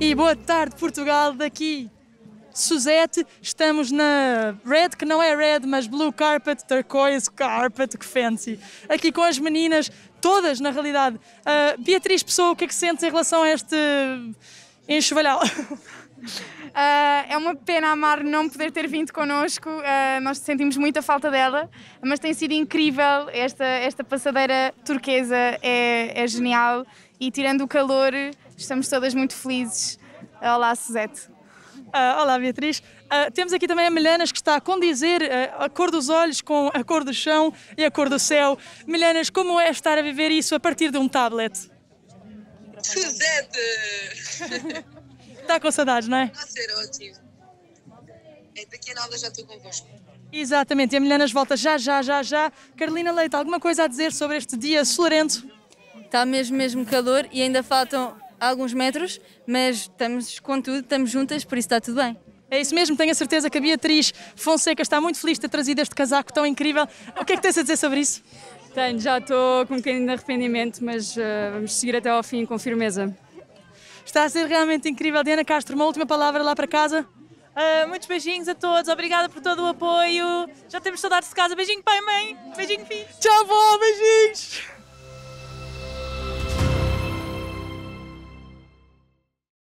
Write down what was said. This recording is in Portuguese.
e boa tarde Portugal daqui. Suzette, estamos na red, que não é red, mas blue carpet, turquoise carpet, que fancy. Aqui com as meninas, todas na realidade. Uh, Beatriz Pessoa, o que é que sentes em relação a este enxovalhal? Uh, é uma pena a Mar não poder ter vindo connosco, uh, nós sentimos muita falta dela, mas tem sido incrível. Esta, esta passadeira turquesa é, é genial e, tirando o calor, estamos todas muito felizes. Olá, Suzete. Uh, ah, olá, Beatriz. Uh, temos aqui também a Milenas que está a condizer uh, a cor dos olhos com a cor do chão e a cor do céu. Milenas, como é estar a viver isso a partir de um tablet? Suzete! Está com saudades, não é? a ser ótimo. É, daqui a nada já estou convosco. Exatamente, e a Milhanas volta já, já, já, já. Carolina Leite, alguma coisa a dizer sobre este dia solorento? Está mesmo, mesmo calor e ainda faltam alguns metros, mas estamos com tudo, estamos juntas, por isso está tudo bem. É isso mesmo, tenho a certeza que a Beatriz Fonseca está muito feliz de ter trazido este casaco tão incrível. O que é que tens a dizer sobre isso? Tenho, já estou com um bocadinho de arrependimento, mas uh, vamos seguir até ao fim com firmeza. Está a ser realmente incrível. Diana Castro, uma última palavra lá para casa. Uh, muitos beijinhos a todos, obrigada por todo o apoio. Já temos saudades de casa. Beijinho, pai e mãe. Beijinho, filho. Tchau, vó, beijinhos.